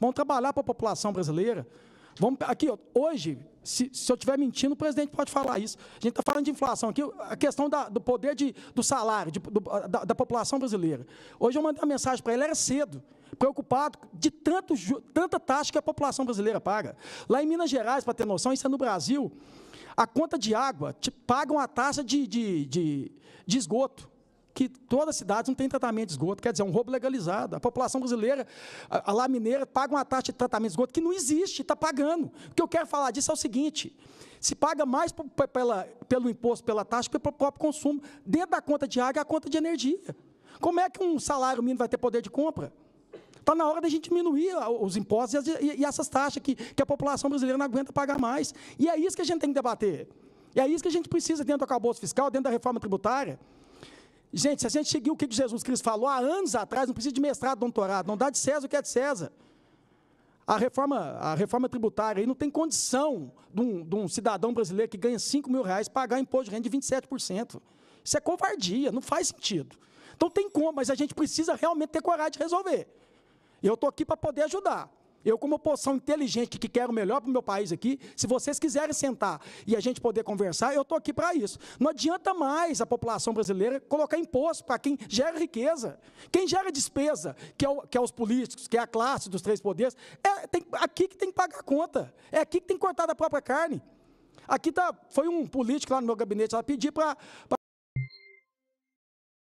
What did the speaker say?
Vamos trabalhar para a população brasileira. Vamos, aqui, hoje, se, se, eu estiver mentindo, o presidente pode falar isso. A gente está falando de inflação aqui, a questão da, do poder de, do salário de, do, da, da, população brasileira. Hoje eu mandei uma mensagem para ele, era cedo, preocupado de tanto, tanta taxa que a população brasileira paga. Lá em Minas Gerais, para ter noção, isso é no Brasil, a conta de água, te pagam a taxa de, de, de, de esgoto que toda as cidade não tem tratamento de esgoto, quer dizer, é um roubo legalizado. A população brasileira, a, lá mineira, paga uma taxa de tratamento de esgoto que não existe, está pagando. O que eu quero falar disso é o seguinte: se paga mais pela, pelo imposto, pela taxa, que pelo próprio consumo. Dentro da conta de água é a conta de energia. Como é que um salário mínimo vai ter poder de compra? Está na hora da gente diminuir os impostos e, as, e essas taxas que, que a população brasileira não aguenta pagar mais. E é isso que a gente tem que debater. E é isso que a gente precisa dentro do acabouço fiscal, dentro da reforma tributária. Gente, se a gente seguir o que Jesus Cristo falou há anos atrás, não precisa de mestrado, doutorado, não dá de César o que é de César. A reforma, a reforma tributária aí não tem condição de um, de um cidadão brasileiro que ganha 5 mil reais pagar imposto de renda de 27%. Isso é covardia, não faz sentido. Então tem como, mas a gente precisa realmente ter coragem de resolver. E eu estou aqui para poder ajudar. Eu, como oposição inteligente que quero o melhor para o meu país aqui, se vocês quiserem sentar e a gente poder conversar, eu estou aqui para isso. Não adianta mais a população brasileira colocar imposto para quem gera riqueza. Quem gera despesa, que é, o, que é os políticos, que é a classe dos três poderes, é tem, aqui que tem que pagar a conta. É aqui que tem que cortar da própria carne. Aqui tá, foi um político lá no meu gabinete ela pediu para